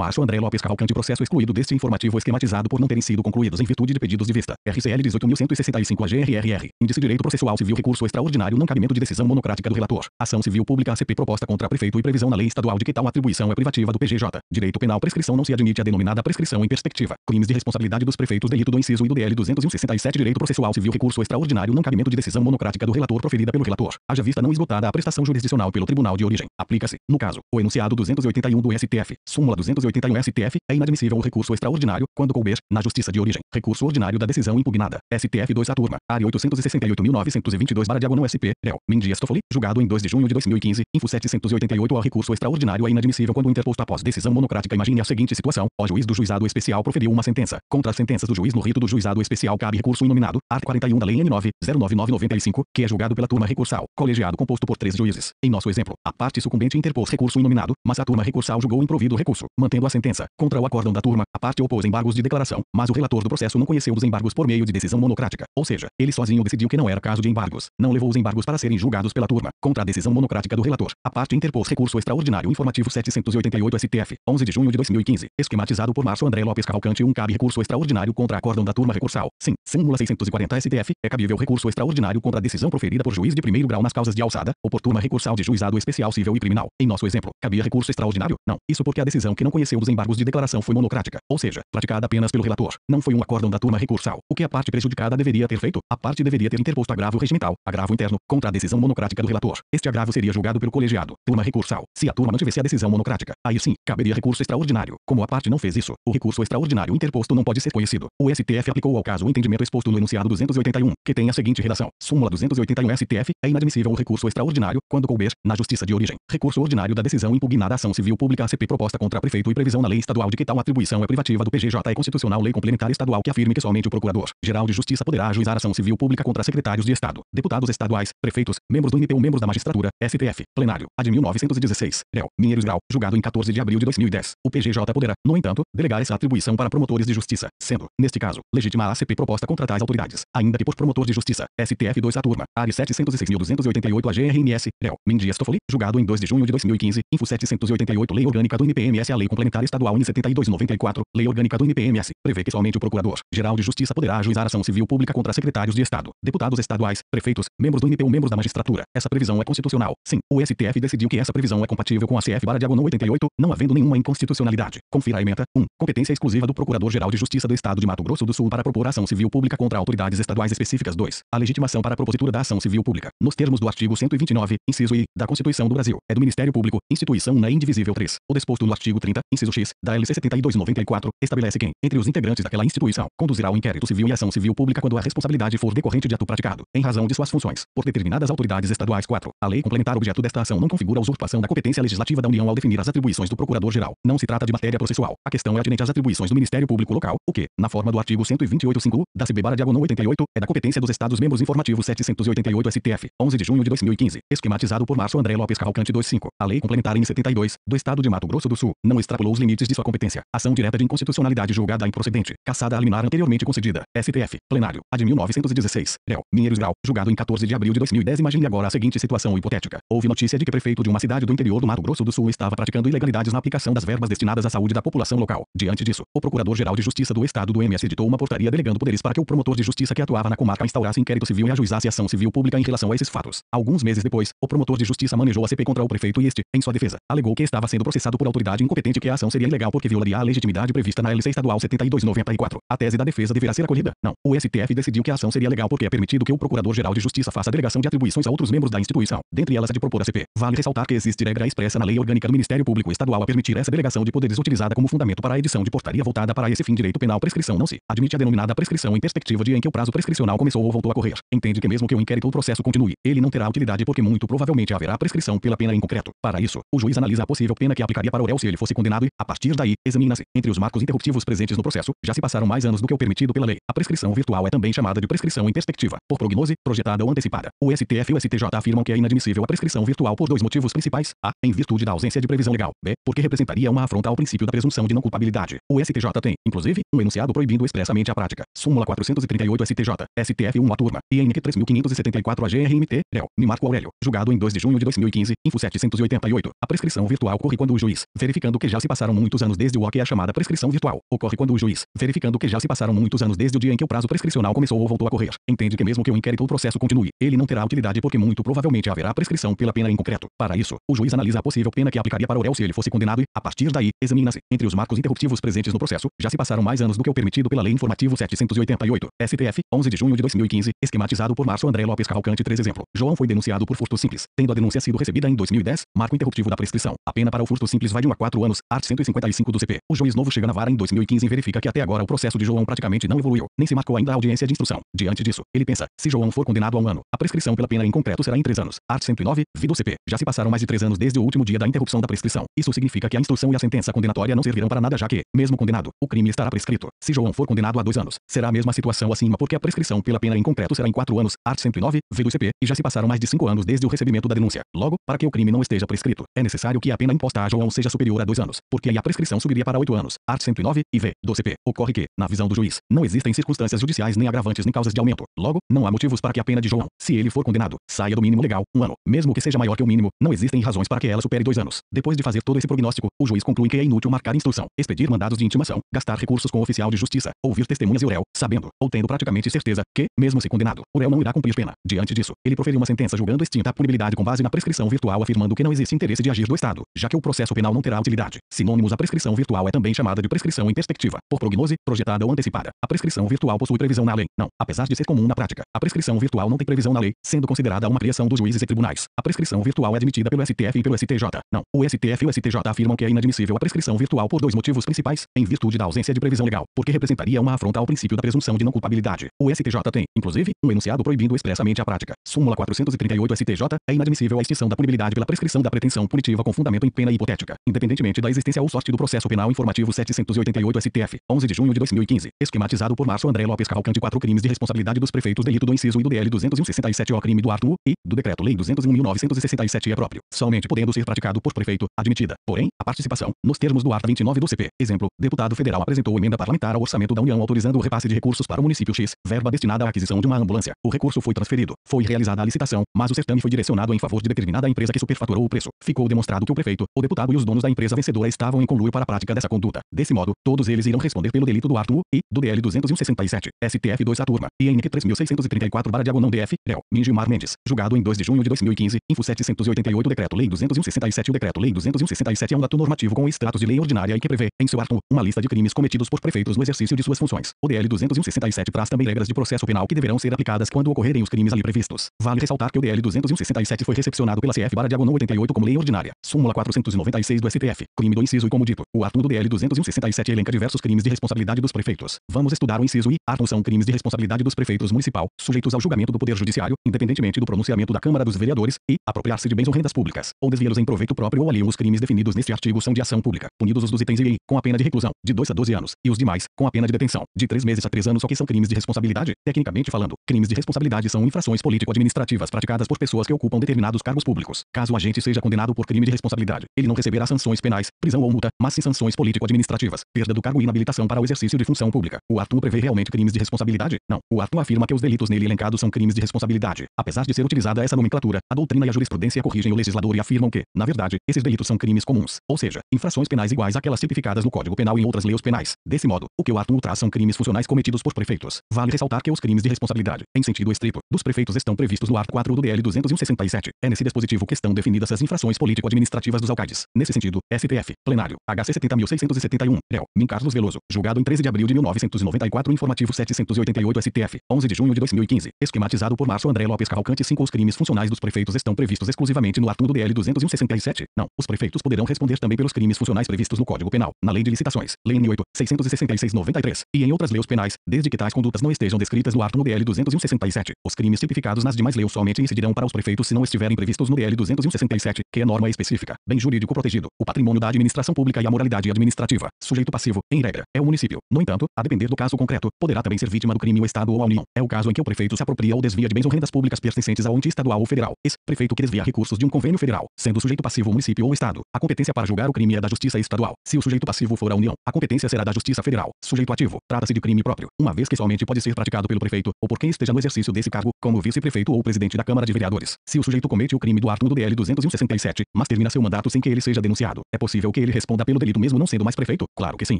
Macho André Lopes Cavalcante processo excluído deste informativo esquematizado por não terem sido concluídos em virtude de pedidos de vista. RCL 18.165 a GRRR. Índice Direito Processual Civil Recurso Extraordinário Não cabimento de decisão monocrática do relator. Ação Civil Pública ACP proposta contra prefeito e previsão na lei estadual de que tal atribuição é privativa do PGJ. Direito Penal Prescrição não se admite a denominada prescrição em perspectiva. Crimes de responsabilidade dos prefeitos delito do inciso e do DL 267 Direito Processual Civil Recurso Extraordinário Não cabimento de decisão monocrática do relator proferida pelo relator. Haja vista não esgotada a prestação jurisdicional pelo tribunal de origem. Aplica-se, no caso, o enunciado 281 do STF, súmula 280 281 STF, é inadmissível o recurso extraordinário, quando couber, na justiça de origem. Recurso ordinário da decisão impugnada. STF 2 a turma. Área 868.922 barra diagonal SP. Réu. Mendias Toffoli, julgado em 2 de junho de 2015. Info 788 ao recurso extraordinário é inadmissível quando interposto após decisão monocrática. Imagine a seguinte situação. O juiz do juizado especial proferiu uma sentença. Contra as sentenças do juiz no rito do juizado especial cabe recurso inominado. Art 41 da Lei N9, 09995, que é julgado pela turma recursal. Colegiado composto por três juízes. Em nosso exemplo, a parte sucumbente interpôs recurso inominado, mas a turma recursal julgou improvido o recurso mantendo a sentença. Contra o acórdão da turma, a parte opôs embargos de declaração, mas o relator do processo não conheceu dos embargos por meio de decisão monocrática, ou seja, ele sozinho decidiu que não era caso de embargos, não levou os embargos para serem julgados pela turma. Contra a decisão monocrática do relator, a parte interpôs recurso extraordinário informativo 788 STF, 11 de junho de 2015, esquematizado por Márcio André Lopes Cavalcante, um cabe recurso extraordinário contra acórdão da turma recursal. Sim, súmula 640 STF, é cabível recurso extraordinário contra a decisão proferida por juiz de primeiro grau nas causas de alçada, ou por turma recursal de juizado especial civil e criminal. Em nosso exemplo, cabia recurso extraordinário? Não, isso porque a decisão que não reconheceu os embargos de declaração foi monocrática, ou seja, praticada apenas pelo relator. Não foi um acórdão da turma recursal. O que a parte prejudicada deveria ter feito? A parte deveria ter interposto agravo regimental, agravo interno, contra a decisão monocrática do relator. Este agravo seria julgado pelo colegiado, turma recursal. Se a turma mantivesse a decisão monocrática, aí sim, caberia recurso extraordinário. Como a parte não fez isso, o recurso extraordinário interposto não pode ser conhecido. O STF aplicou ao caso o entendimento exposto no enunciado 281, que tem a seguinte redação. Súmula 281 STF, é inadmissível o recurso extraordinário, quando couber, na justiça de origem. Recurso ordinário da decisão impugnada ação civil pública ACP proposta contra prefeito atribui previsão na lei estadual de que tal atribuição é privativa do PGJ e é constitucional lei complementar estadual que afirme que somente o Procurador-Geral de Justiça poderá ajuizar ação civil pública contra secretários de Estado, deputados estaduais, prefeitos, membros do INPU, membros da magistratura, STF, plenário, a de 1916, réu, Minheiros Grau, julgado em 14 de abril de 2010. O PGJ poderá, no entanto, delegar essa atribuição para promotores de justiça, sendo, neste caso, legítima a ACP proposta contra tais autoridades, ainda que por promotor de justiça, STF 2 a turma, ARI 706.288 a rel réu, Mendias Toffoli, julgado em 2 de junho de 2015, Info 788 Lei Orgânica do INPMS a Lei Complementar Estadual N 7294, Lei Orgânica do MPMS prevê que somente o Procurador-Geral de Justiça poderá ajuizar ação civil pública contra secretários de Estado, deputados estaduais, prefeitos, membros do NPU, membros da magistratura. Essa previsão é constitucional. Sim, o STF decidiu que essa previsão é compatível com a CF barra diagonal 88, não havendo nenhuma inconstitucionalidade. Confira a emenda 1. Competência exclusiva do Procurador-Geral de Justiça do Estado de Mato Grosso do Sul para propor ação civil pública contra autoridades estaduais específicas. 2. A legitimação para a propositura da ação civil pública, nos termos do artigo 129, inciso I, da Constituição do Brasil, é do Ministério Público, instituição na indivisível 3. O disposto no artigo 30, Inciso X, da LC 7294, estabelece quem, entre os integrantes daquela instituição, conduzirá o inquérito civil e ação civil pública quando a responsabilidade for decorrente de ato praticado, em razão de suas funções, por determinadas autoridades estaduais. 4. A lei complementar objeto desta ação não configura usurpação da competência legislativa da União ao definir as atribuições do Procurador-Geral. Não se trata de matéria processual. A questão é atinente às atribuições do Ministério Público Local, o que, na forma do artigo 128.5 da CBBara Diagonal 88, é da competência dos Estados-membros informativos 788 STF, 11 de junho de 2015, esquematizado por Março André Lopes Cavalcante 25. A lei complementar em 72, do Estado de Mato Grosso do Sul, não extra extrapolou os limites de sua competência. Ação direta de inconstitucionalidade julgada improcedente, cassada a liminar anteriormente concedida. STF, plenário, de 1916. Réu, Minheiros Grau, julgado em 14 de abril de 2010. Imagine agora a seguinte situação hipotética. Houve notícia de que prefeito de uma cidade do interior do Mato Grosso do Sul estava praticando ilegalidades na aplicação das verbas destinadas à saúde da população local. Diante disso, o Procurador-Geral de Justiça do Estado do MS editou uma portaria delegando poderes para que o promotor de justiça que atuava na comarca instaurasse inquérito civil e ajuizasse ação civil pública em relação a esses fatos. Alguns meses depois, o promotor de justiça manejou a CP contra o prefeito e este, em sua defesa, alegou que estava sendo processado por autoridade incompetente que a ação seria ilegal porque violaria a legitimidade prevista na LC Estadual 7294. A tese da defesa deverá ser acolhida. Não. O STF decidiu que a ação seria legal porque é permitido que o Procurador-Geral de Justiça faça delegação de atribuições a outros membros da instituição, dentre elas a de propor a CP. Vale ressaltar que existe regra expressa na Lei Orgânica do Ministério Público Estadual a permitir essa delegação de poderes utilizada como fundamento para a edição de portaria voltada para esse fim direito penal prescrição não se admite a denominada prescrição em perspectiva de em que o prazo prescricional começou ou voltou a correr. Entende que mesmo que o inquérito ou processo continue, ele não terá utilidade porque muito provavelmente haverá prescrição pela pena em concreto. Para isso, o juiz analisa a possível pena que aplicaria para o réu se ele fosse condenado e, a partir daí, examina-se. Entre os marcos interruptivos presentes no processo, já se passaram mais anos do que o permitido pela lei. A prescrição virtual é também chamada de prescrição em perspectiva, por prognose, projetada ou antecipada. O STF e o STJ afirmam que é inadmissível a prescrição virtual por dois motivos principais: a, em virtude da ausência de previsão legal; b, porque representaria uma afronta ao princípio da presunção de não culpabilidade. O STJ tem, inclusive, um enunciado proibindo expressamente a prática. Súmula 438 STJ, STF 1 a turma, e NQ 3574 AGRMT, Léo, Nimarco Aurélio, julgado em 2 de junho de 2015, Info 788. A prescrição virtual ocorre quando o juiz, verificando que já se passaram muitos anos desde o que é a chamada prescrição virtual. Ocorre quando o juiz, verificando que já se passaram muitos anos desde o dia em que o prazo prescricional começou ou voltou a correr, entende que mesmo que o inquérito ou processo continue, ele não terá utilidade porque muito provavelmente haverá prescrição pela pena em concreto. Para isso, o juiz analisa a possível pena que aplicaria para o réu se ele fosse condenado e, a partir daí, examina-se, entre os marcos interruptivos presentes no processo, já se passaram mais anos do que o permitido pela Lei Informativo 788, STF, 11 de junho de 2015, esquematizado por Márcio André Lopes Cavalcante 3 exemplo. João foi denunciado por furto simples, tendo a denúncia sido recebida em 2010, marco interruptivo da prescrição. A pena para o furto simples vai de 1 a 4 anos, Art 155 do CP. O juiz novo chega na vara em 2015 e verifica que até agora o processo de João praticamente não evoluiu, nem se marcou ainda a audiência de instrução. Diante disso, ele pensa, se João for condenado a um ano, a prescrição pela pena em concreto será em três anos. Art 109, vi do CP. Já se passaram mais de três anos desde o último dia da interrupção da prescrição. Isso significa que a instrução e a sentença condenatória não servirão para nada já que, mesmo condenado, o crime estará prescrito. Se João for condenado a dois anos, será a mesma situação acima porque a prescrição pela pena em concreto será em quatro anos. Art 109, vi do CP. E já se passaram mais de cinco anos desde o recebimento da denúncia. Logo, para que o crime não esteja prescrito, é necessário que a pena imposta a João seja superior a dois anos porque aí a prescrição subiria para 8 anos. Art. 109, e v. 12p. Ocorre que, na visão do juiz, não existem circunstâncias judiciais nem agravantes nem causas de aumento. Logo, não há motivos para que a pena de João, se ele for condenado, saia do mínimo legal, um ano. Mesmo que seja maior que o mínimo, não existem razões para que ela supere dois anos. Depois de fazer todo esse prognóstico, o juiz conclui que é inútil marcar instrução, expedir mandados de intimação, gastar recursos com o oficial de justiça, ouvir testemunhas e o réu, sabendo, ou tendo praticamente certeza, que, mesmo se condenado, o réu não irá cumprir pena. Diante disso, ele proferiu uma sentença julgando extinta a punibilidade com base na prescrição virtual afirmando que não existe interesse de agir do Estado, já que o processo penal não terá utilidade. Sinônimos A prescrição virtual é também chamada de prescrição em perspectiva, por prognose, projetada ou antecipada. A prescrição virtual possui previsão na lei? Não. Apesar de ser comum na prática, a prescrição virtual não tem previsão na lei, sendo considerada uma criação dos juízes e tribunais. A prescrição virtual é admitida pelo STF e pelo STJ. Não. O STF e o STJ afirmam que é inadmissível a prescrição virtual por dois motivos principais, em virtude da ausência de previsão legal, porque representaria uma afronta ao princípio da presunção de não culpabilidade. O STJ tem, inclusive, um enunciado proibindo expressamente a prática. Súmula 438 STJ, é inadmissível a extinção da punibilidade pela prescrição da pretensão punitiva com fundamento em pena hipotética, independentemente da existência existência ou sorte do processo penal informativo 788 STF, 11 de junho de 2015, esquematizado por Márcio André Lopes Cavalcante quatro crimes de responsabilidade dos prefeitos delito do inciso e do DL 267 o crime do artigo e do decreto-lei 201.967 é próprio, somente podendo ser praticado por prefeito, admitida, porém, a participação, nos termos do art 29 do CP. Exemplo, deputado federal apresentou emenda parlamentar ao orçamento da União autorizando o repasse de recursos para o município X, verba destinada à aquisição de uma ambulância. O recurso foi transferido, foi realizada a licitação, mas o certame foi direcionado em favor de determinada empresa que superfaturou o preço. Ficou demonstrado que o prefeito, o deputado e os donos da empresa vencedora estavam em conluio para a prática dessa conduta. Desse modo, todos eles irão responder pelo delito do artigo I do DL 267, STF 2 a turma, e INC 3634 diagonal DF, réu, Ningimar Mendes, julgado em 2 de junho de 2015, info 788 decreto-lei 267 o decreto-lei 267 é um ato normativo com extratos de lei ordinária e que prevê, em seu artigo, uma lista de crimes cometidos por prefeitos no exercício de suas funções. O DL 267 traz também regras de processo penal que deverão ser aplicadas quando ocorrerem os crimes ali previstos. Vale ressaltar que o DL 267 foi recepcionado pela CF barra diagonal 88 como lei ordinária. Súmula 496 do STF, crime do o inciso e como dito, o artigo do DL 267 elenca diversos crimes de responsabilidade dos prefeitos. Vamos estudar o inciso e artigo são crimes de responsabilidade dos prefeitos municipal, sujeitos ao julgamento do Poder Judiciário, independentemente do pronunciamento da Câmara dos Vereadores, e apropriar-se de bens ou rendas públicas, ou desviá-los em proveito próprio ou alheio. Os crimes definidos neste artigo são de ação pública, punidos os dos itens i com a pena de reclusão, de 2 a 12 anos, e os demais, com a pena de detenção, de 3 meses a 3 anos, só que são crimes de responsabilidade. Tecnicamente falando, crimes de responsabilidade são infrações político-administrativas praticadas por pessoas que ocupam determinados cargos públicos. Caso o agente seja condenado por crime de responsabilidade, ele não receberá sanções penais, prisão ou multa, mas sem sanções político-administrativas, perda do cargo e inabilitação para o exercício de função pública. O ato prevê realmente crimes de responsabilidade? Não. O ato afirma que os delitos nele elencados são crimes de responsabilidade. Apesar de ser utilizada essa nomenclatura, a doutrina e a jurisprudência corrigem o legislador e afirmam que, na verdade, esses delitos são crimes comuns, ou seja, infrações penais iguais àquelas tipificadas no Código Penal e em outras leis penais. Desse modo, o que o ato traz são crimes funcionais cometidos por prefeitos. Vale ressaltar que os crimes de responsabilidade, em sentido estrito, dos prefeitos estão previstos no art 4 do DL 267. É nesse dispositivo que estão definidas as infrações político-administrativas dos alcaides. Nesse sentido, STF, Plenário, HC 70.671, Léo, Min Carlos Veloso, julgado em 13 de abril de 1994, informativo 788 STF, 11 de junho de 2015, esquematizado por Márcio André Lopes Cavalcante 5 Os crimes funcionais dos prefeitos estão previstos exclusivamente no artigo DL 267. Não, os prefeitos poderão responder também pelos crimes funcionais previstos no Código Penal, na Lei de Licitações, Lei N8, 666-93, e em outras leis penais, desde que tais condutas não estejam descritas no artigo DL 267. Os crimes tipificados nas demais leis somente incidirão para os prefeitos se não estiverem previstos no DL 267, que é norma específica, bem jurídico protegido. O patrimônio da administração pública e a moralidade administrativa. Sujeito passivo, em regra, é o município. No entanto, a depender do caso concreto, poderá também ser vítima do crime o Estado ou a União. É o caso em que o prefeito se apropria ou desvia de bens ou rendas públicas pertencentes ao ente estadual ou federal. Esse prefeito que desvia recursos de um convênio federal, sendo sujeito passivo o município ou Estado. A competência para julgar o crime é da Justiça Estadual. Se o sujeito passivo for a União, a competência será da Justiça Federal. Sujeito ativo, trata-se de crime próprio, uma vez que somente pode ser praticado pelo prefeito ou por quem esteja no exercício desse cargo, como vice-prefeito ou presidente da Câmara de Vereadores. Se o sujeito comete o crime do artigo do DL 267, mas termina seu mandato sem que ele seja denunciado, é possível possível que ele responda pelo delito mesmo não sendo mais prefeito? Claro que sim.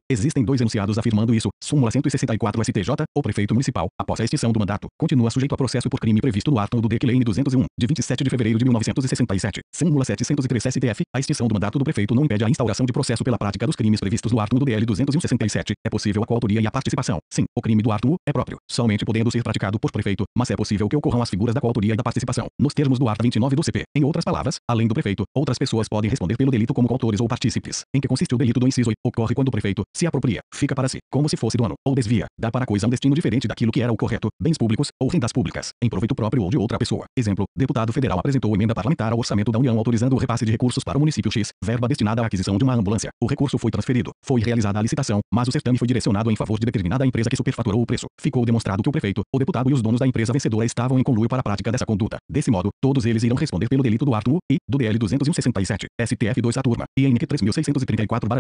Existem dois enunciados afirmando isso. Súmula 164 STJ, o prefeito municipal, após a extinção do mandato, continua sujeito a processo por crime previsto no ato do DL 201, de 27 de fevereiro de 1967. Súmula 703 STF, a extinção do mandato do prefeito não impede a instauração de processo pela prática dos crimes previstos no ato do DL 267. É possível a coautoria e a participação. Sim, o crime do ato é próprio, somente podendo ser praticado por prefeito, mas é possível que ocorram as figuras da coautoria e da participação, nos termos do art 29 do CP. Em outras palavras, além do prefeito, outras pessoas podem responder pelo delito como coautores ou partícipes em que consiste o delito do inciso e, ocorre quando o prefeito se apropria, fica para si, como se fosse dono, ou desvia, dá para a coisa um destino diferente daquilo que era o correto, bens públicos ou rendas públicas, em proveito próprio ou de outra pessoa. Exemplo, deputado federal apresentou emenda parlamentar ao orçamento da União autorizando o repasse de recursos para o município X, verba destinada à aquisição de uma ambulância. O recurso foi transferido, foi realizada a licitação, mas o certame foi direcionado em favor de determinada empresa que superfaturou o preço. Ficou demonstrado que o prefeito, o deputado e os donos da empresa vencedora estavam em conluio para a prática dessa conduta. Desse modo, todos eles irão responder pelo delito do artigo e do DL 267, STF 2 a turma, e INC 3000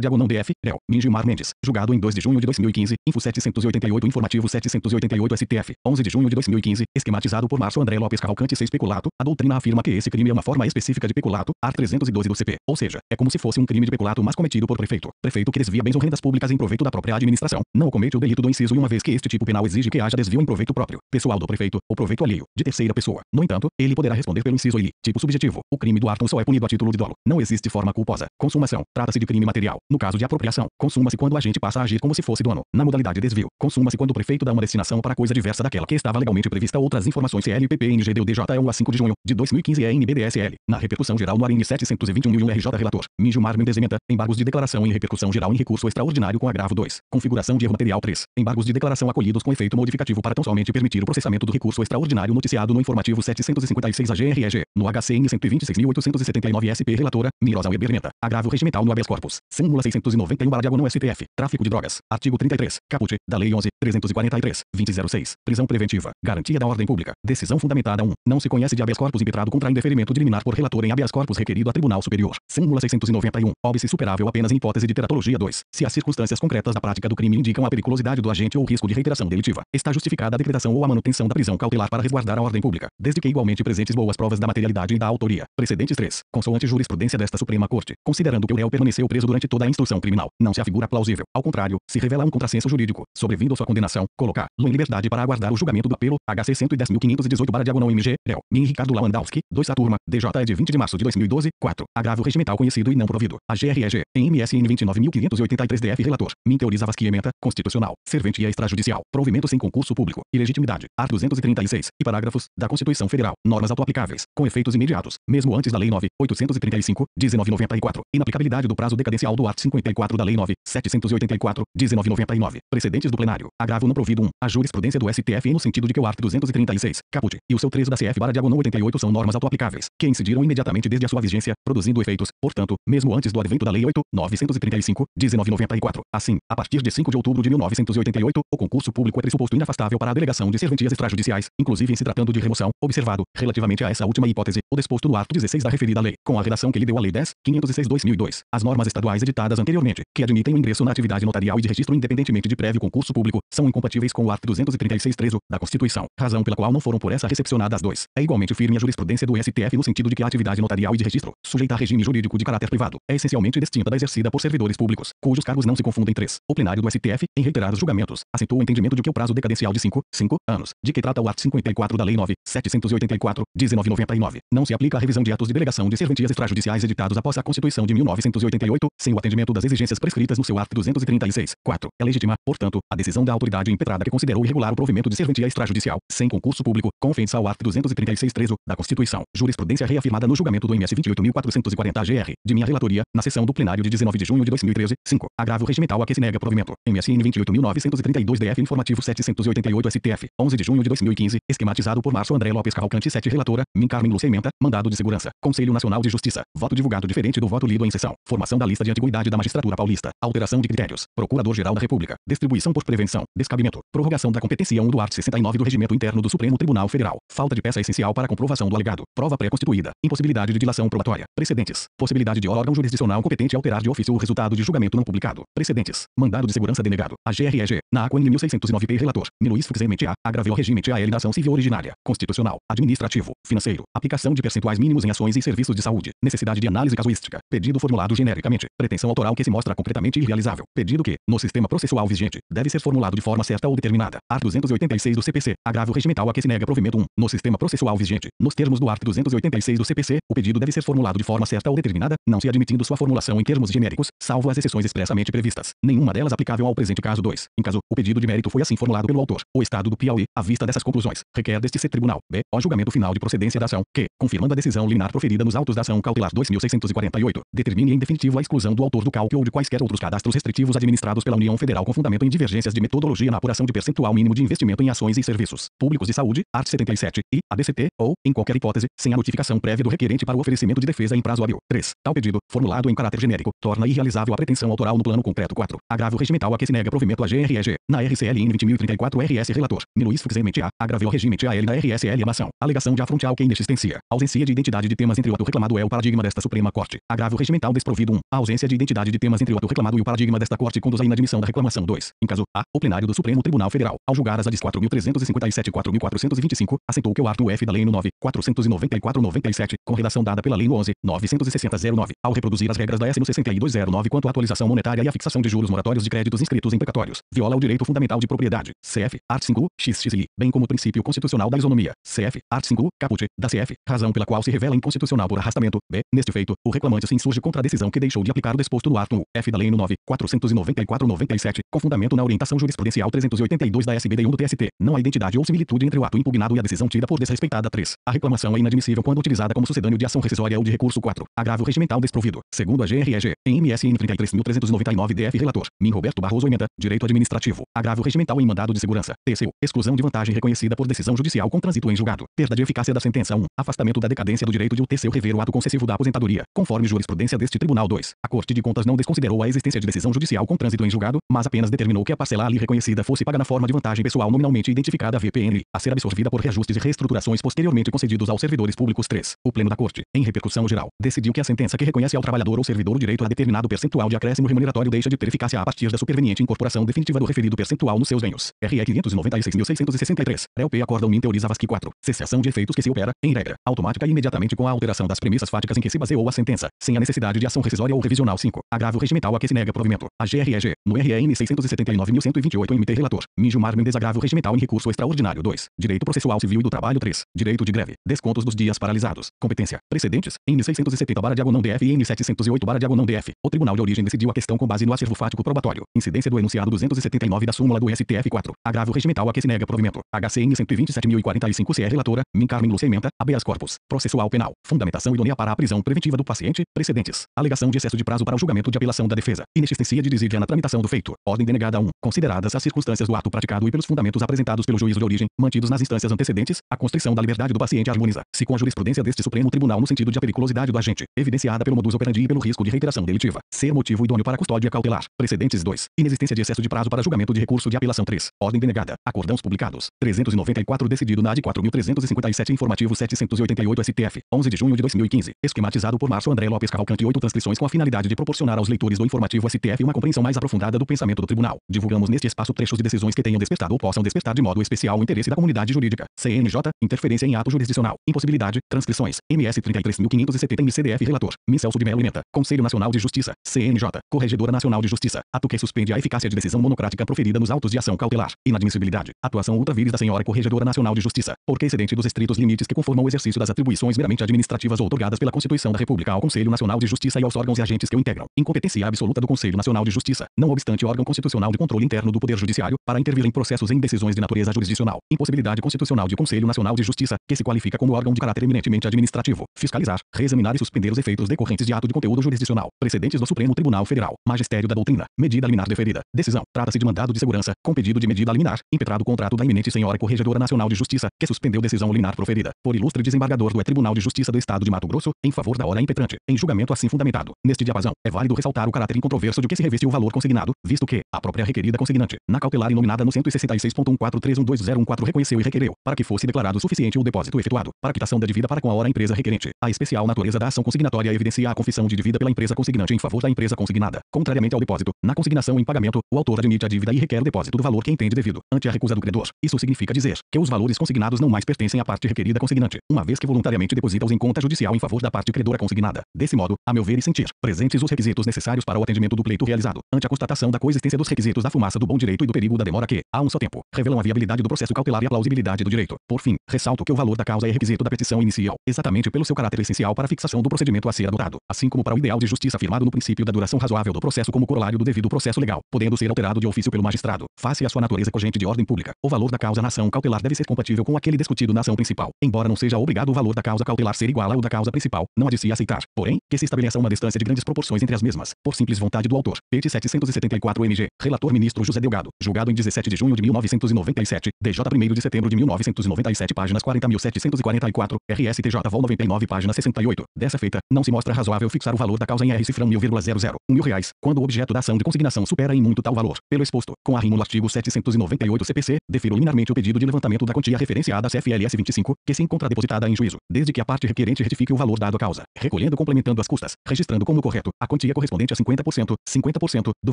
Diagonal df Del, Ningimar Mendes, julgado em 2 de junho de 2015, Info 788 Informativo 788 STF, 11 de junho de 2015, esquematizado por Márcio André Lopes Cavalcante 6 peculato, a doutrina afirma que esse crime é uma forma específica de peculato, art 312 do CP, ou seja, é como se fosse um crime de peculato mas cometido por prefeito, prefeito que desvia bens ou rendas públicas em proveito da própria administração, não comete o delito do inciso e uma vez que este tipo penal exige que haja desvio em proveito próprio, pessoal do prefeito, ou proveito alheio, de terceira pessoa. No entanto, ele poderá responder pelo inciso ele, tipo subjetivo, o crime do árton só é punido a título de dolo, não existe forma culposa, consumação, Trata-se de crime material. No caso de apropriação, consuma-se quando a gente passa a agir como se fosse dono. Na modalidade desvio, consuma-se quando o prefeito dá uma destinação para coisa diversa daquela que estava legalmente prevista. Outras informações CLPPNGDUDJ é 1 a 5 de junho de 2015 é NBDSL. Na repercussão geral no ARN 721.1 RJ Relator. Mijo Marmin Desementa. Embargos de declaração em repercussão geral em recurso extraordinário com agravo 2. Configuração de erro material 3. Embargos de declaração acolhidos com efeito modificativo para tão somente permitir o processamento do recurso extraordinário noticiado no informativo 756 AGREG. No HCN 126.879 SP Relatora. Mirosa Weberneta. Agravo regimental no no habeas corpus. Súmula 691 barra diagonal STF. Tráfico de drogas. Artigo 33. Caput. Da Lei 11.343. 2006. Prisão preventiva. Garantia da ordem pública. Decisão fundamentada 1. Não se conhece de habeas corpus impetrado contra indeferimento de liminar por relator em habeas corpus requerido a Tribunal Superior. Súmula 691. Óbice superável apenas em hipótese de teratologia 2. Se as circunstâncias concretas da prática do crime indicam a periculosidade do agente ou risco de reiteração delitiva, está justificada a decretação ou a manutenção da prisão cautelar para resguardar a ordem pública, desde que igualmente presentes boas provas da materialidade e da autoria. Precedentes 3. Consoante jurisprudência desta Suprema Corte, considerando que o réu permaneceu preso durante toda a instrução criminal. Não se afigura plausível. Ao contrário, se revela um contrassenso jurídico. Sobrevindo sua condenação, colocar lo em liberdade para aguardar o julgamento do apelo HC 110.518-MG, réu. Min Ricardo Lawandowski, 2 Saturma, DJ é de 20 de março de 2012, 4. Agravo regimental conhecido e não provido. AGRG GREG, em MSN 29.583-DF Relator. Min Teoriza Vasquiementa, Constitucional. Servente e extrajudicial. Provimento sem concurso público. Ilegitimidade. Art 236 e parágrafos da Constituição Federal. Normas autoaplicáveis, com efeitos imediatos, mesmo antes da Lei 9.835, 1994. Inaplicabilidade do prazo decadencial do art 54 da Lei 9.784, 1999, precedentes do plenário, agravo não provido 1, a jurisprudência do STF no sentido de que o art 236, caput, e o seu 3 da CF barra diagonal 88 são normas autoaplicáveis, que incidiram imediatamente desde a sua vigência, produzindo efeitos, portanto, mesmo antes do advento da Lei 8.935, 1994. Assim, a partir de 5 de outubro de 1988, o concurso público é pressuposto inafastável para a delegação de serventias extrajudiciais, inclusive em se tratando de remoção, observado, relativamente a essa última hipótese, o disposto no art 16 da referida lei, com a redação que lhe deu a Lei 10.506-2002. As normas estaduais editadas anteriormente, que admitem o ingresso na atividade notarial e de registro independentemente de prévio concurso público, são incompatíveis com o art. 236.3 da Constituição, razão pela qual não foram por essa recepcionadas dois. É igualmente firme a jurisprudência do STF no sentido de que a atividade notarial e de registro, sujeita a regime jurídico de caráter privado, é essencialmente distinta da exercida por servidores públicos, cujos cargos não se confundem. três. O plenário do STF, em reiterados julgamentos, assentou o entendimento de que o prazo decadencial de 5, 5 anos, de que trata o art. 54 da Lei 9, 784, 1999, não se aplica à revisão de atos de delegação de serventias extrajudiciais editados após a Constituição de 1900 288, sem o atendimento das exigências prescritas no seu artigo 236. 4. É legítima, portanto, a decisão da autoridade impetrada que considerou irregular o provimento de serventia extrajudicial, sem concurso público, com ofensa ao artigo 236 da Constituição. Jurisprudência reafirmada no julgamento do MS 28.440-GR, de minha relatoria, na sessão do plenário de 19 de junho de 2013. 5. Agravo regimental a que se nega provimento. MSN 28.932-DF informativo 788 STF, 11 de junho de 2015, esquematizado por Márcio André Lopes Cavalcante 7 relatora, Min Carmen Lucementa, mandado de segurança. Conselho Nacional de Justiça. Voto divulgado diferente do voto lido em sessão. Formação da lista de antiguidade da magistratura paulista. Alteração de critérios. Procurador-Geral da República. Distribuição por prevenção. Descabimento. Prorrogação da competência 1 do art. 69 do Regimento Interno do Supremo Tribunal Federal. Falta de peça essencial para comprovação do alegado. Prova pré-constituída. Impossibilidade de dilação probatória. Precedentes. Possibilidade de órgão jurisdicional competente alterar de ofício o resultado de julgamento não publicado. Precedentes. Mandado de segurança denegado. A GRG Na ACON 1609P Relator. Niluís Fuxemente A. Agraveu o regime de ação civil originária. Constitucional. Administrativo. Financeiro. Aplicação de percentuais mínimos em ações e serviços de saúde. Necessidade de análise casuística. Pedido formulado genericamente, pretensão autoral que se mostra completamente irrealizável, pedido que, no sistema processual vigente, deve ser formulado de forma certa ou determinada. Art. 286 do CPC, agravo regimental a que se nega provimento 1. No sistema processual vigente, nos termos do art. 286 do CPC, o pedido deve ser formulado de forma certa ou determinada, não se admitindo sua formulação em termos genéricos, salvo as exceções expressamente previstas. Nenhuma delas aplicável ao presente caso 2. Em caso, o pedido de mérito foi assim formulado pelo autor. O Estado do Piauí, à vista dessas conclusões, requer deste C Tribunal, B, o julgamento final de procedência da ação, que, confirmando a decisão liminar proferida nos autos da ação cautelar 2648, determine em definitivo exclusão do autor do cálculo ou de quaisquer outros cadastros restritivos administrados pela União Federal com fundamento em divergências de metodologia na apuração de percentual mínimo de investimento em ações e serviços públicos de saúde, art. 77, e ADCT, ou, em qualquer hipótese, sem a notificação prévia do requerente para o oferecimento de defesa em prazo hábil. 3. Tal pedido, formulado em caráter genérico, torna irrealizável a pretensão autoral no plano concreto. 4. Agravo regimental a que se nega provimento a GREG. Na RCL IN 20034 RS Relator, Miluís Fuxemente A, agraveu o regime TAL na RSL Emação. Alegação de afronte ao que inexistencia. Ausência de identidade de temas entre o ato reclamado é o paradigma desta Suprema Corte. Agravo regimental desprovado 1. a ausência de identidade de temas entre o ato reclamado e o paradigma desta corte conduz à inadmissão da reclamação 2. Em caso A, o plenário do Supremo Tribunal Federal, ao julgar as ADs 4.357 e 4.425, assentou que o ato F da Lei no 9. 494-97, com redação dada pela Lei no 11. 960-09, ao reproduzir as regras da S no 6209 quanto à atualização monetária e a fixação de juros moratórios de créditos inscritos em precatórios, viola o direito fundamental de propriedade, CF, art. 5, XXI, bem como o princípio constitucional da isonomia, CF, art. 5, caput, da CF, razão pela qual se revela inconstitucional por arrastamento, b. Neste feito, o reclamante se insurge contra a decisão que deixou de aplicar o disposto no ato F da Lei no 9. 494-97, com fundamento na orientação jurisprudencial 382 da SBD 1 do TST. Não há identidade ou similitude entre o ato impugnado e a decisão tida por desrespeitada. 3. A reclamação é inadmissível quando utilizada como sucedâneo de ação rescisória ou de recurso 4. Agravo regimental desprovido. Segundo a GREG, em MSN 33.399 DF Relator, Min Roberto Barroso Emenda, Direito Administrativo. Agravo regimental em mandado de segurança. TCU. Exclusão de vantagem reconhecida por decisão judicial com trânsito em julgado. Perda de eficácia da sentença 1. Afastamento da decadência do direito de o TCU rever o ato concessivo da aposentadoria, conforme jurisprudência deste tribunal. Tribunal 2. A Corte de Contas não desconsiderou a existência de decisão judicial com trânsito em julgado, mas apenas determinou que a parcela ali reconhecida fosse paga na forma de vantagem pessoal nominalmente identificada VPN, a ser absorvida por reajustes e reestruturações posteriormente concedidos aos servidores públicos 3. O Pleno da Corte, em repercussão geral, decidiu que a sentença que reconhece ao trabalhador ou servidor o direito a determinado percentual de acréscimo remuneratório deixa de ter eficácia a partir da superveniente incorporação definitiva do referido percentual nos seus ganhos. RE 596.663. RELP Acordam Min Teoriza VASC 4. Cessação de efeitos que se opera, em regra, automática e imediatamente com a alteração das premissas fáticas em que se baseou a sentença, sem a necessidade de ação rescisória ou revisional. 5. Agravo regimental a que se nega provimento. A GREG. No REN 679.128 MT Relator. Mijumar Mendes Agravo regimental em recurso extraordinário. 2. Direito processual civil e do trabalho. 3. Direito de greve. Descontos dos dias paralisados. Competência. Precedentes. N 670 barra diagonal DF e N 708 barra diagonal DF. O Tribunal de Origem decidiu a questão com base no acervo fático probatório. Incidência do enunciado 279 da súmula do STF4. Agravo regimental a que se nega provimento. HCN 127.045 CR Relatora. Min Carmen Lucementa. Habeas Corpus. Processual Penal. Fundamentação idônea para a prisão preventiva do paciente. Precedentes. ale Denegação de excesso de prazo para o julgamento de apelação da defesa. Inexistência de desídia na tramitação do feito. Ordem denegada 1. Consideradas as circunstâncias do ato praticado e pelos fundamentos apresentados pelo juízo de origem, mantidos nas instâncias antecedentes, a constrição da liberdade do paciente harmoniza. Se com a jurisprudência deste Supremo Tribunal no sentido de a periculosidade do agente, evidenciada pelo modus operandi e pelo risco de reiteração delitiva, ser motivo idôneo para custódia cautelar. Precedentes 2. Inexistência de excesso de prazo para julgamento de recurso de apelação 3. Ordem denegada. Acordãos publicados. 394 decidido na AD 4357 informativo 788 STF. 11 de junho de 2015. Esquematizado por Márcio André Lopes Cavalcante 8 com a finalidade de proporcionar aos leitores do informativo STF uma compreensão mais aprofundada do pensamento do tribunal. Divulgamos neste espaço trechos de decisões que tenham despertado ou possam despertar de modo especial o interesse da comunidade jurídica. CNJ, interferência em ato jurisdicional, impossibilidade, transcrições, MS 33570 MCDF Relator, Micelso de Melo Imenta, Conselho Nacional de Justiça, CNJ, Corregedora Nacional de Justiça, ato que suspende a eficácia de decisão monocrática proferida nos autos de ação cautelar, inadmissibilidade, atuação ultravires da senhora Corregedora Nacional de Justiça, porque excedente dos estritos limites que conformam o exercício das atribuições meramente administrativas outorgadas pela Constituição da República ao Conselho Nacional de Justiça e ao aos órgãos e agentes que o integram. Incompetência absoluta do Conselho Nacional de Justiça, não obstante órgão constitucional de controle interno do Poder Judiciário, para intervir em processos e em decisões de natureza jurisdicional. Impossibilidade constitucional de Conselho Nacional de Justiça, que se qualifica como órgão de caráter eminentemente administrativo. Fiscalizar, reexaminar e suspender os efeitos decorrentes de ato de conteúdo jurisdicional. Precedentes do Supremo Tribunal Federal. Magistério da Doutrina. Medida liminar deferida. Decisão. Trata-se de mandado de segurança, com pedido de medida liminar, impetrado contrato da iminente senhora Corregedora Nacional de Justiça, que suspendeu decisão liminar proferida por ilustre desembargador do Tribunal de Justiça do Estado de Mato Grosso, em favor da hora impetrante, em julgamento assim fundamental consignado. Neste diapasão, é válido ressaltar o caráter incontroverso de que se reveste o valor consignado, visto que a própria requerida consignante, na cautelar nominada no 166.14312014 reconheceu e requereu, para que fosse declarado suficiente o depósito efetuado, para quitação da dívida para com a hora empresa requerente. A especial natureza da ação consignatória evidencia a confissão de dívida pela empresa consignante em favor da empresa consignada. Contrariamente ao depósito, na consignação em pagamento, o autor admite a dívida e requer o depósito do valor que entende devido, ante a recusa do credor. Isso significa dizer que os valores consignados não mais pertencem à parte requerida consignante, uma vez que voluntariamente deposita-os em conta judicial em favor da parte credora consignada. Desse modo, a meu ver e sem consentir, presentes os requisitos necessários para o atendimento do pleito realizado, ante a constatação da coexistência dos requisitos da fumaça do bom direito e do perigo da demora que, a um só tempo, revelam a viabilidade do processo cautelar e a plausibilidade do direito. Por fim, ressalto que o valor da causa é requisito da petição inicial, exatamente pelo seu caráter essencial para a fixação do procedimento a ser adotado, assim como para o ideal de justiça afirmado no princípio da duração razoável do processo como corolário do devido processo legal, podendo ser alterado de ofício pelo magistrado, face à sua natureza cogente de ordem pública. O valor da causa na ação cautelar deve ser compatível com aquele discutido na ação principal, embora não seja obrigado o valor da causa cautelar ser igual ao da causa principal, não há de se aceitar, porém, que se estabeleça uma distância de grandes proporções entre as mesmas, por simples vontade do autor. Pet 774 MG, relator ministro José Delgado, julgado em 17 de junho de 1997, DJ 1 de setembro de 1997, páginas 40.744, RSTJ Vol 99, página 68. Dessa feita, não se mostra razoável fixar o valor da causa em R cifrão 1.000,00, mil reais, quando o objeto da ação de consignação supera em muito tal valor. Pelo exposto, com arrimo no artigo 798 CPC, defiro liminarmente o pedido de levantamento da quantia referenciada à CFLS 25, que se encontra depositada em juízo, desde que a parte requerente retifique o valor dado à causa, recolhendo complementando as custas, registrando registrando como correto a quantia correspondente a 50%, 50% do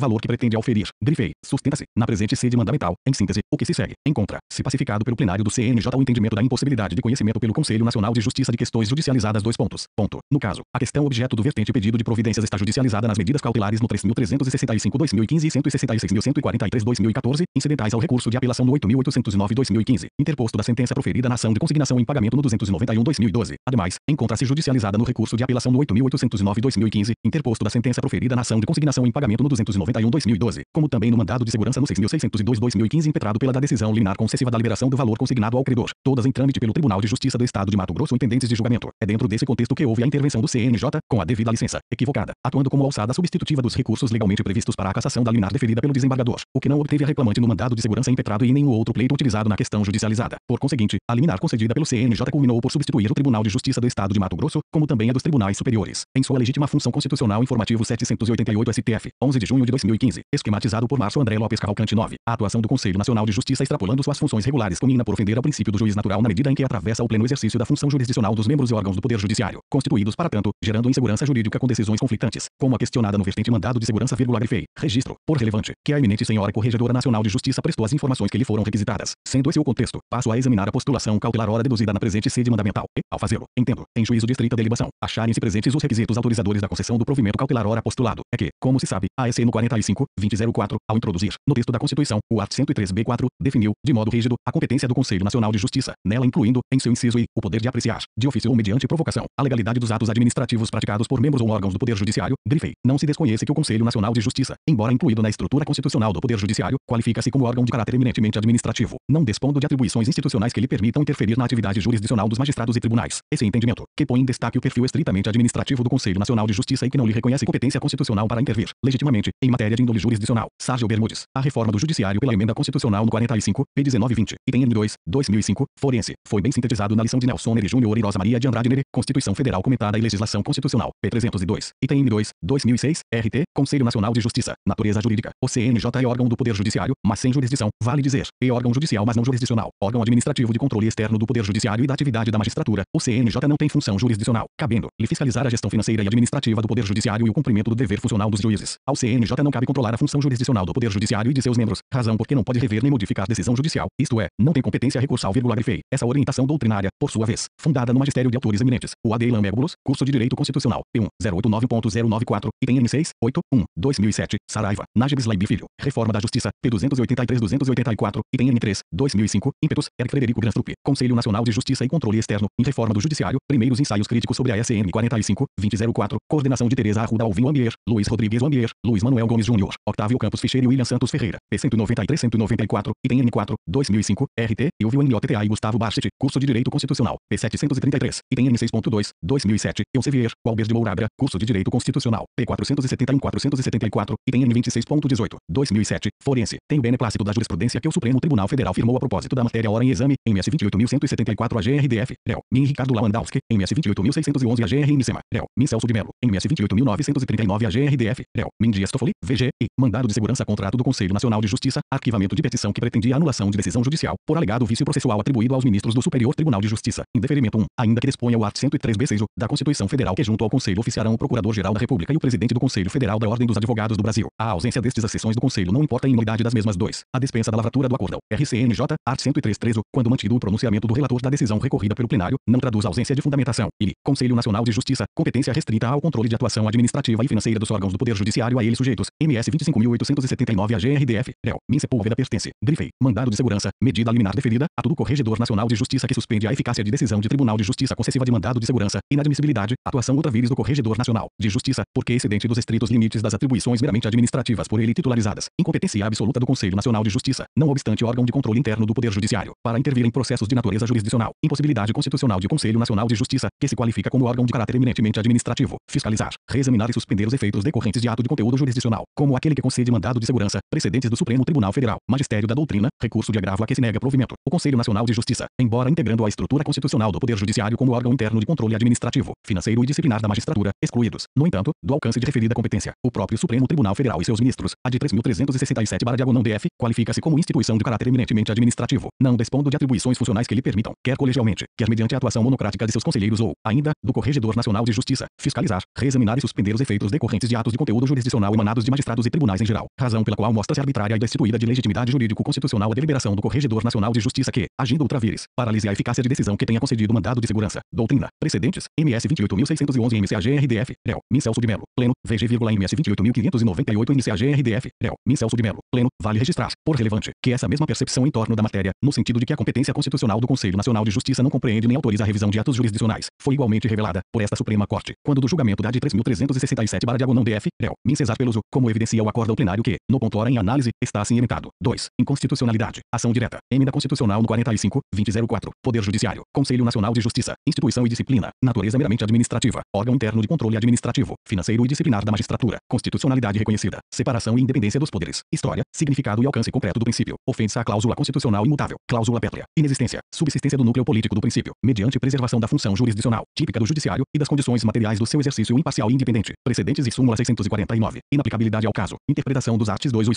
valor que pretende auferir. Grifei. Sustenta-se, na presente sede mandamental, em síntese, o que se segue, encontra, se pacificado pelo plenário do CNJ o entendimento da impossibilidade de conhecimento pelo Conselho Nacional de Justiça de Questões Judicializadas. Dois pontos. Ponto. No caso, a questão objeto do vertente pedido de providências está judicializada nas medidas cautelares no 3.365-2015 e 166.143-2014, incidentais ao recurso de apelação no 8.809-2015, interposto da sentença proferida na ação de consignação em pagamento no 291-2012. Ademais, encontra-se judicializada no recurso de apelação no 8.809-2015 2015, interposto da sentença proferida na ação de consignação em pagamento no 291-2012, como também no mandado de segurança no 6602-2015 impetrado pela da decisão liminar concessiva da liberação do valor consignado ao credor, todas em trâmite pelo Tribunal de Justiça do Estado de Mato Grosso pendentes de julgamento. É dentro desse contexto que houve a intervenção do CNJ, com a devida licença, equivocada, atuando como alçada substitutiva dos recursos legalmente previstos para a cassação da liminar deferida pelo desembargador, o que não obteve a reclamante no mandado de segurança impetrado e nenhum outro pleito utilizado na questão judicializada. Por conseguinte, a liminar concedida pelo CNJ culminou por substituir o Tribunal de Justiça do Estado de Mato Grosso, como também a dos tribunais superiores, em sua legítima função constitucional informativo 788 STF, 11 de junho de 2015, esquematizado por Márcio André Lopes Cavalcante 9. A atuação do Conselho Nacional de Justiça extrapolando suas funções regulares culmina por ofender ao princípio do juiz natural na medida em que atravessa o pleno exercício da função jurisdicional dos membros e órgãos do Poder Judiciário, constituídos para tanto, gerando insegurança jurídica com decisões conflitantes, como a questionada no vertente mandado de segurança vírgula grifei, registro, por relevante, que a eminente senhora Corregedora Nacional de Justiça prestou as informações que lhe foram requisitadas. Sendo esse o contexto, passo a examinar a postulação cautelar hora deduzida na presente sede mandamental e, ao fazê-lo, entendo, em juízo de estrita deliberação acharem-se presentes os requisitos autorizadores da concessão do provimento cautelar ora postulado é que, como se sabe, a SC no 45, 2004, ao introduzir, no texto da Constituição, o art 103b4, definiu, de modo rígido, a competência do Conselho Nacional de Justiça, nela incluindo, em seu inciso e, o poder de apreciar, de ofício ou mediante provocação, a legalidade dos atos administrativos praticados por membros ou órgãos do Poder Judiciário, grifei, não se desconhece que o Conselho Nacional de Justiça, embora incluído na estrutura constitucional do Poder Judiciário, qualifica-se como órgão de caráter eminentemente administrativo, não dispondo de atribuições institucionais que lhe permitam interferir na atividade jurisdicional dos magistrados e tribunais. Esse entendimento, que põe em destaque o perfil estritamente administrativo do Conselho Nacional de Justiça e que não lhe reconhece competência constitucional para intervir, legitimamente, em matéria de índole jurisdicional. Sárgio Bermudes. A reforma do Judiciário pela Emenda Constitucional no 45, P1920, item N2, 2005, forense, foi bem sintetizado na lição de Nelson Nery Júnior e Rosa Maria de Andrade Nery, Constituição Federal comentada e legislação constitucional, P302, item N2, 2006, RT, Conselho Nacional de Justiça, natureza jurídica. O CNJ é órgão do Poder Judiciário, mas sem jurisdição, vale dizer, é órgão judicial mas não jurisdicional, órgão administrativo de controle externo do Poder Judiciário e da atividade da magistratura. O CNJ não tem função jurisdicional, cabendo-lhe fiscalizar a gestão financeira e administrativa administrativa do Poder Judiciário e o cumprimento do dever funcional dos juízes. Ao CNJ não cabe controlar a função jurisdicional do Poder Judiciário e de seus membros, razão porque não pode rever nem modificar decisão judicial, isto é, não tem competência recursal, vírgula grifei. Essa orientação doutrinária, por sua vez, fundada no magistério de autores eminentes, o AD Lamegulos, curso de Direito Constitucional, P1, 089.094, item N6, 8, 1, 2007, Saraiva, Najib Slaib Filho, Reforma da Justiça, P283-284, item N3, 2005, ímpetos, Eric Frederico Granstrup, Conselho Nacional de Justiça e Controle Externo, em Reforma do Judiciário, primeiros ensaios críticos sobre a SN 45, 2004, Coordenação de Teresa Arruda Alvim Amier, Luiz Rodrigues Amier, Luiz Manuel Gomes Júnior, Octávio Campos Ficheiro e William Santos Ferreira, P193-194, item N4, 2005, RT, Ilvio NJTA e Gustavo Barchet, curso de Direito Constitucional, P733, item N6.2, 2007, Eusevier, Walber de Mourabra, curso de Direito Constitucional, P471-474, item N26.18, 2007, Forense, tem o beneplácito da jurisprudência que o Supremo Tribunal Federal firmou a propósito da matéria hora em exame, MS 28174 AGRDF, Rel Min Ricardo Lawandowski, MS 28611 AGR SEMA, Rel Min Celso de Melo, MS 28.939 AGRDF, DEL, Mindias Toffoli, VG, e, mandado de segurança contrato do Conselho Nacional de Justiça, arquivamento de petição que pretendia anulação de decisão judicial, por alegado vício processual atribuído aos ministros do Superior Tribunal de Justiça, indeferimento 1, ainda que disponha o art 103b6 da Constituição Federal que junto ao Conselho oficiarão o Procurador-Geral da República e o Presidente do Conselho Federal da Ordem dos Advogados do Brasil. A ausência destes às sessões do Conselho não importa a imunidade das mesmas 2. A dispensa da lavratura do Acordo RCNJ, art 103.3 quando mantido o pronunciamento do relator da decisão recorrida pelo plenário, não traduz ausência de fundamentação. e Conselho Nacional de Justiça, competência restrita ao controle de atuação administrativa e financeira dos órgãos do Poder Judiciário a ele sujeitos, MS 25.879 a GRDF, réu, Minsepúlveda pertence, Grifei, mandado de segurança, medida liminar deferida, ato do Corregedor Nacional de Justiça que suspende a eficácia de decisão de Tribunal de Justiça concessiva de mandado de segurança, inadmissibilidade, atuação outra vírus do Corregedor Nacional de Justiça, porque excedente dos estritos limites das atribuições meramente administrativas por ele titularizadas, incompetência absoluta do Conselho Nacional de Justiça, não obstante órgão de controle interno do Poder Judiciário, para intervir em processos de natureza jurisdicional, impossibilidade constitucional de Conselho Nacional de Justiça, que se qualifica como órgão de caráter eminentemente administrativo fiscalizar, reexaminar e suspender os efeitos decorrentes de ato de conteúdo jurisdicional, como aquele que concede mandado de segurança, precedentes do Supremo Tribunal Federal, Magistério da Doutrina, recurso de agravo a que se nega provimento. O Conselho Nacional de Justiça, embora integrando a estrutura constitucional do Poder Judiciário como órgão interno de controle administrativo, financeiro e disciplinar da magistratura, excluídos, no entanto, do alcance de referida competência. O próprio Supremo Tribunal Federal e seus ministros, a de 3367 barra diagonal DF, qualifica-se como instituição de caráter eminentemente administrativo, não dispondo de atribuições funcionais que lhe permitam, quer colegialmente, quer mediante a atuação monocrática de seus conselheiros ou, ainda, do Corregedor Nacional de Justiça, fiscalizar, reexaminar e suspender os efeitos decorrentes de atos de conteúdo jurisdicional emanados de magistrados e tribunais em geral, razão pela qual mostra-se arbitrária e destituída de legitimidade jurídico-constitucional a deliberação do Corregedor Nacional de Justiça que, agindo ultravires, paralise a eficácia de decisão que tenha concedido mandado de segurança. Doutrina. Precedentes. MS 28.611 MCAG-RDF. Rel. Mincelso de Melo. Pleno. MS 28.598 MCAG-RDF. Rel. Mincelso de Melo. Pleno. Vale registrar, por relevante, que essa mesma percepção em torno da matéria, no sentido de que a competência constitucional do Conselho Nacional de Justiça não compreende nem autoriza a revisão de atos jurisdicionais, foi igualmente revelada, por esta Suprema Corte, quando do julgamento Deputado 3.367 barra diagonal DF, réu, min Cesar Peluso, como evidencia o acordo plenário que, no ponto hora em análise, está assim emitado. 2. Inconstitucionalidade. Ação direta. Emenda Constitucional no 45, 2004. Poder Judiciário. Conselho Nacional de Justiça. Instituição e Disciplina. Natureza meramente administrativa. Órgão interno de controle administrativo, financeiro e disciplinar da magistratura. Constitucionalidade reconhecida. Separação e independência dos poderes. História. Significado e alcance concreto do princípio. Ofensa à cláusula constitucional imutável. Cláusula pétrea. Inexistência. Subsistência do núcleo político do princípio. Mediante preservação da função jurisdicional, típica do judiciário, e das condições materiais do seu exercício silêncio imparcial e independente. Precedentes e súmula 649. Inaplicabilidade ao caso. Interpretação dos artes 2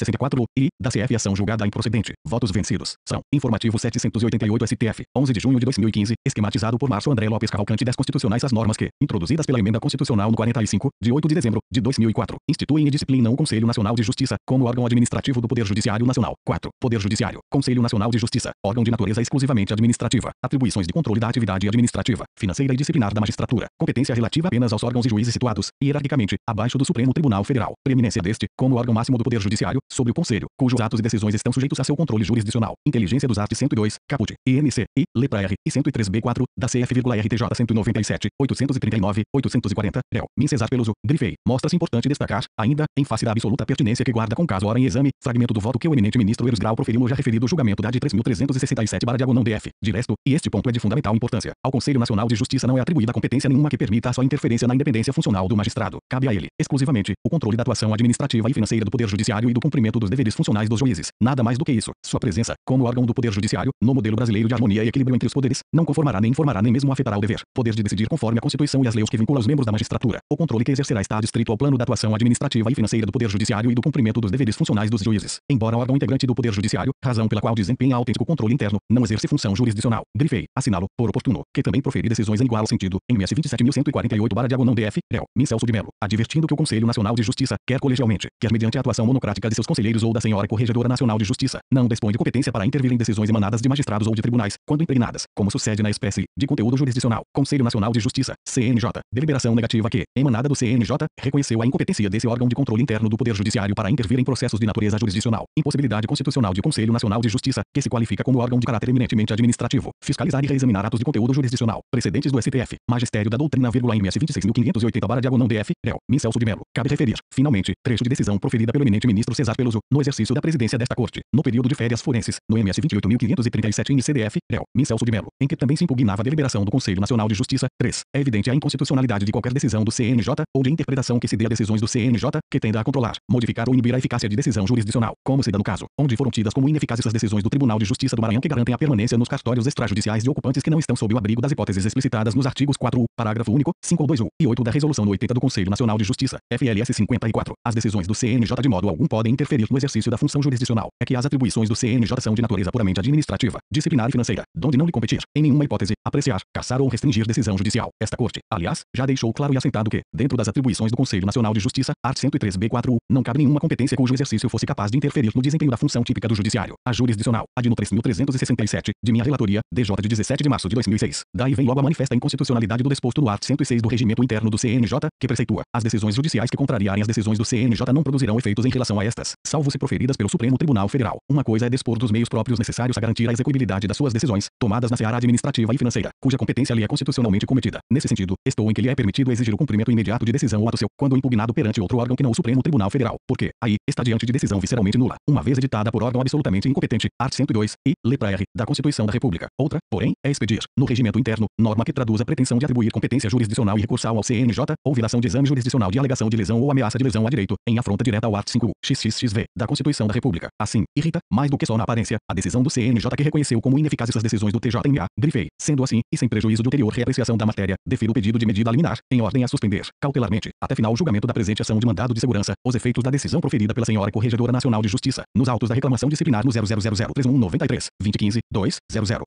e da CF ação julgada improcedente. Votos vencidos. São. Informativo 788 STF. 11 de junho de 2015. Esquematizado por Márcio André Lopes Cavalcante desconstitucionais as normas que, introduzidas pela Emenda Constitucional no 45, de 8 de dezembro de 2004, instituem e disciplinam o Conselho Nacional de Justiça como órgão administrativo do Poder Judiciário Nacional. 4. Poder Judiciário. Conselho Nacional de Justiça. Órgão de natureza exclusivamente administrativa. Atribuições de controle da atividade administrativa, financeira e disciplinar da magistratura. Competência relativa apenas aos órgãos juízes situados, hierarquicamente, abaixo do Supremo Tribunal Federal, preeminência deste, como órgão máximo do Poder Judiciário, sobre o Conselho, cujos atos e decisões estão sujeitos a seu controle jurisdicional. Inteligência dos Artes 102, caput, INC, e letra R, e 103B4, da CF/Rtj 197, 839, 840, réu, min Cesar Peluso, Drifei. Mostra-se importante destacar, ainda, em face da absoluta pertinência que guarda com caso ora em exame, fragmento do voto que o eminente ministro Eros Grau proferiu no já referido julgamento da de 3367 barra diagonal DF. De resto, e este ponto é de fundamental importância, ao Conselho Nacional de Justiça não é atribuída competência nenhuma que permita a sua interferência na independência competência funcional do magistrado. Cabe a ele, exclusivamente, o controle da atuação administrativa e financeira do Poder Judiciário e do cumprimento dos deveres funcionais dos juízes. Nada mais do que isso. Sua presença, como órgão do Poder Judiciário, no modelo brasileiro de harmonia e equilíbrio entre os poderes, não conformará nem informará nem mesmo afetará o dever. Poder de decidir conforme a Constituição e as leis que vinculam os membros da magistratura. O controle que exercerá está distrito ao plano da atuação administrativa e financeira do Poder Judiciário e do cumprimento dos deveres funcionais dos juízes. Embora órgão integrante do Poder Judiciário, razão pela qual desempenha autêntico controle interno, não exerce função jurisdicional. Grifei, assinalo, por oportuno, que também proferi decisões em igual sentido, em MS 27148 barra diagonal DF STF, réu, Celso de Mello, advertindo que o Conselho Nacional de Justiça, quer colegialmente, quer mediante a atuação monocrática de seus conselheiros ou da senhora Corregedora Nacional de Justiça, não dispõe de competência para intervir em decisões emanadas de magistrados ou de tribunais, quando impregnadas, como sucede na espécie, de conteúdo jurisdicional. Conselho Nacional de Justiça, CNJ, deliberação negativa que, emanada do CNJ, reconheceu a incompetência desse órgão de controle interno do Poder Judiciário para intervir em processos de natureza jurisdicional, impossibilidade constitucional de Conselho Nacional de Justiça, que se qualifica como órgão de caráter eminentemente administrativo, fiscalizar e reexaminar atos de conteúdo jurisdicional, precedentes do STF, magistério da doutrina, vírgula MS 26500 280 barra diagonal DF, Rel, Mincelso de Melo. Cabe referir, finalmente, trecho de decisão proferida pelo eminente ministro César Peluso, no exercício da presidência desta Corte, no período de férias forenses, no MS 28.537 INCDF, Rel, Mincelso de Melo, em que também se impugnava a deliberação do Conselho Nacional de Justiça. 3. É evidente a inconstitucionalidade de qualquer decisão do CNJ, ou de interpretação que se dê a decisões do CNJ, que tenda a controlar, modificar ou inibir a eficácia de decisão jurisdicional, como se dá no caso, onde foram tidas como ineficazes as decisões do Tribunal de Justiça do Maranhão que garantem a permanência nos cartórios extrajudiciais de ocupantes que não estão sob o abrigo das hipóteses explicitadas nos artigos 4 parágrafo único, 5 ou 2 e 8 da da Resolução 80 do Conselho Nacional de Justiça, FLS 54. As decisões do CNJ de modo algum podem interferir no exercício da função jurisdicional. É que as atribuições do CNJ são de natureza puramente administrativa, disciplinar e financeira, donde não lhe competir, em nenhuma hipótese, apreciar, caçar ou restringir decisão judicial. Esta Corte, aliás, já deixou claro e assentado que, dentro das atribuições do Conselho Nacional de Justiça, art 103b4u, não cabe nenhuma competência cujo exercício fosse capaz de interferir no desempenho da função típica do Judiciário. A jurisdicional, a de no 3367, de minha relatoria, DJ de 17 de março de 2006. Daí vem logo a manifesta inconstitucionalidade do disposto no art 106 do Regimento Interno do CNJ, que preceitua, as decisões judiciais que contrariarem as decisões do CNJ não produzirão efeitos em relação a estas, salvo se proferidas pelo Supremo Tribunal Federal. Uma coisa é dispor dos meios próprios necessários a garantir a execuibilidade das suas decisões, tomadas na seara administrativa e financeira, cuja competência lhe é constitucionalmente cometida. Nesse sentido, estou em que lhe é permitido exigir o cumprimento imediato de decisão ou ato seu, quando impugnado perante outro órgão que não o Supremo Tribunal Federal, porque, aí, está diante de decisão visceralmente nula, uma vez editada por órgão absolutamente incompetente, art. 102, e, letra R, da Constituição da República. Outra, porém, é expedir, no regimento interno, norma que traduz a pretensão de atribuir competência jurisdicional e recursal ao CNJ CNJ, ouvilação de exame jurisdicional de alegação de lesão ou ameaça de lesão a direito, em afronta direta ao art. 5 XXXV da Constituição da República. Assim, irrita, mais do que só na aparência, a decisão do CNJ que reconheceu como ineficazes as decisões do TJMA, grifei. Sendo assim, e sem prejuízo de ulterior reapreciação da matéria, defiro o pedido de medida liminar, em ordem a suspender, cautelarmente, até final julgamento da presente ação de mandado de segurança, os efeitos da decisão proferida pela senhora Corregedora Nacional de Justiça, nos autos da reclamação disciplinar no 00003193, 2015, 2, 00,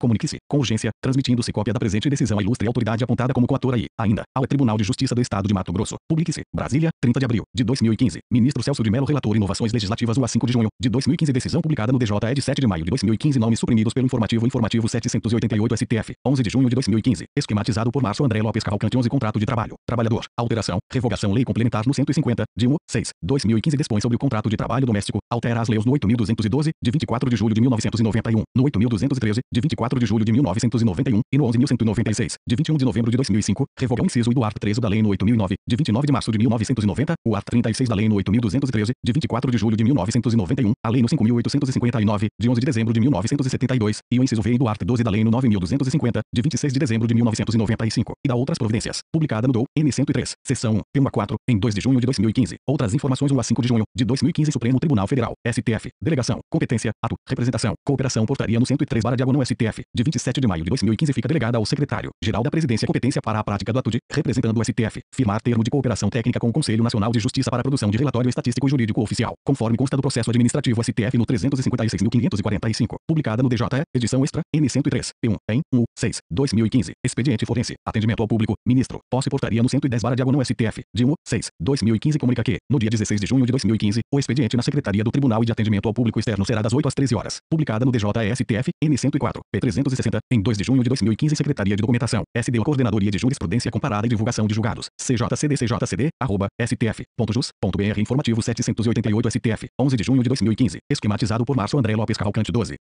Comunique-se, com urgência, transmitindo-se cópia da presente decisão à ilustre autoridade apontada como coatora e, ainda, ao Tribunal de Justiça do Estado de Mato Grosso. Publique-se. Brasília, 30 de abril de 2015. Ministro Celso de Mello, relator Inovações Legislativas, a 5 de junho de 2015. Decisão publicada no DJ é de 7 de maio de 2015. Nomes suprimidos pelo informativo informativo 788 STF, 11 de junho de 2015. Esquematizado por Márcio André Lopes Cavalcante 11 Contrato de Trabalho. Trabalhador. Alteração. Revogação. Lei complementar no 150, de 1, 6, 2015 dispõe sobre o contrato de trabalho doméstico Altera as leis no 8.212, de 24 de julho de 1991, no 8.213, de 24 de julho de 1991, e no 11.196, de 21 de novembro de 2005, revogou o inciso e do art. 13 da lei no 8.009, de 29 de março de 1990, o art. 36 da lei no 8.213, de 24 de julho de 1991, a lei no 5.859, de 11 de dezembro de 1972, e o inciso V do art. 12 da lei no 9.250, de 26 de dezembro de 1995, e da outras providências, publicada no DOU, N103, seção 1, P1 a 4, em 2 de junho de 2015. Outras informações 1 a 5 de junho, de 2015 Supremo Tribunal Federal Federal, STF, Delegação, Competência, Ato, Representação, Cooperação Portaria no 103 barra diagonal STF, de 27 de maio de 2015 fica delegada ao Secretário-Geral da Presidência competência para a prática do ato de, representando o STF, firmar termo de cooperação técnica com o Conselho Nacional de Justiça para a produção de relatório estatístico e jurídico oficial, conforme consta do processo administrativo STF no 356.545, publicada no DJ, edição extra, N103, P1, em 1, 6, 2015, expediente forense, atendimento ao público, ministro, posse portaria no 110 barra diagonal STF, de 1, 6, 2015 comunica que, no dia 16 de junho de 2015, o expediente na Secretaria do do Tribunal e de Atendimento ao Público Externo será das 8 às 13 horas. Publicada no DJSTF, N104, P360, em 2 de junho de 2015. Secretaria de Documentação, SDO Coordenadoria de Jurisprudência Comparada e Divulgação de Julgados, CJCDCJCD, arroba, stf.jus.br Informativo 788 STF, 11 de junho de 2015. Esquematizado por Março André Lopes Cavalcante 12.